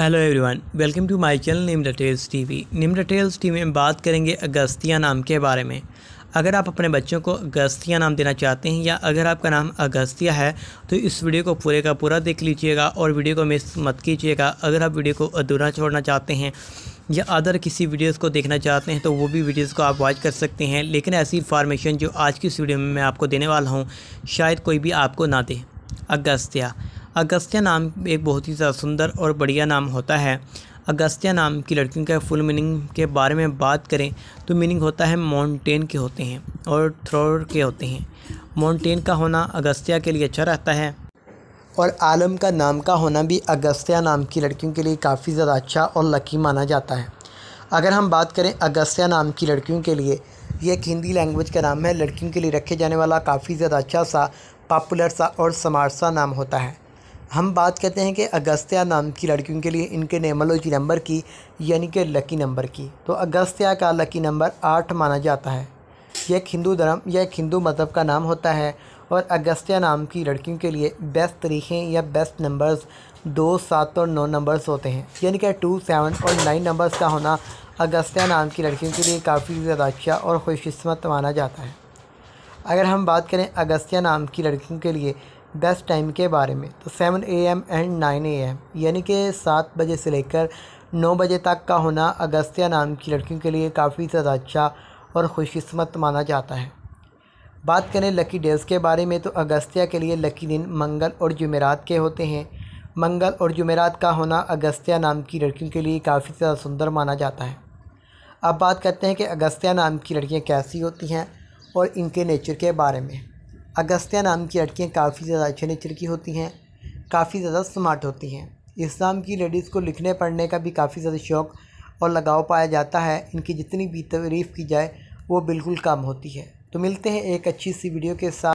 hello everyone welcome to my channel निम्डा tales TV निम्डा tales TV में बात करेंगे अगस्तिया नाम के बारे में अगर आप अपने बच्चों को अगस्तिया नाम देना चाहते हैं या अगर आपका नाम अगस्तिया है तो इस वीडियो को पूरे का पूरा देख लीजिएगा और वीडियो को मिस मत कीजिएगा अगर आप वीडियो को अधूरा छोड़ना चाहते हैं या अदर किसी वीडियोस को देखना चाहते हैं तो वो भी वीडियोस को आप वॉच कर सकते हैं लेकिन ऐसी इन्फॉर्मेशन जो आज की इस वीडियो में मैं आपको देने वाला हूँ शायद कोई भी आपको ना दे अगस्तिया अगस्त्या नाम एक बहुत ही ज़्यादा सुंदर और बढ़िया नाम होता है अगस्त्या नाम की लड़कियों का फुल मीनिंग के बारे में बात करें तो मीनिंग होता है माउंटेन के होते हैं और थ्रोर के होते हैं माउंटेन का होना अगस्त्या के लिए अच्छा रहता है और आलम का नाम का होना भी अगस्त्या नाम की लड़कियों के लिए काफ़ी ज़्यादा अच्छा और लकी माना जाता है अगर हम बात करें अगस्त्या नाम की लड़कियों के लिए यह एक हिंदी लैंग्वेज का नाम है लड़कियों के लिए रखे जाने वाला काफ़ी ज़्यादा अच्छा सा पॉपुलर सा और समार सा नाम होता है हम बात करते हैं कि अगस्त्या नाम की लड़कियों के लिए इनके नेमोलॉजी नंबर की यानी कि लकी नंबर की तो अगस्त्या का लकी नंबर आठ माना जाता है यह एक हिंदू धर्म या एक हिंदू मज़हब का नाम होता है और अगस्त्या नाम की लड़कियों के लिए बेस्ट तरीक़े या बेस्ट नंबर्स दो सात और नौ नंबर्स होते हैं यानी कि टू सेवन और नाइन नंबर्स का होना अगस्त्या नाम की लड़कियों के लिए काफ़ी ज़्यादा अच्छा और खुशकस्मत माना जाता है अगर हम बात करें अगस्त्या नाम की लड़कियों के लिए बेस्ट टाइम के बारे में तो seven A M and nine A M यानी कि सात बजे से लेकर नौ बजे तक का होना अगस्त्या नाम की लड़कियों के लिए काफ़ी ज़्यादा अच्छा और खुशकस्मत माना जाता है बात करें लकी डेज़ के बारे में तो अगस्त्या के लिए लकी दिन मंगल और जुमेरात के होते हैं मंगल और जुमेरात का होना अगस्त्या नाम की लड़कियों के लिए काफ़ी ज़्यादा सुंदर माना जाता है अब बात करते हैं कि अगस्त्या नाम की लड़कियाँ कैसी होती हैं और इनके नेचर के बारे में अगस्त्या नाम की लड़कियाँ काफ़ी ज़्यादा अच्छे नेचर की होती हैं काफ़ी ज़्यादा स्मार्ट होती हैं इस नाम की लेडीज़ को लिखने पढ़ने का भी काफ़ी ज़्यादा शौक़ और लगाव पाया जाता है इनकी जितनी भी तारीफ़ की जाए वो बिल्कुल कम होती है तो मिलते हैं एक अच्छी सी वीडियो के साथ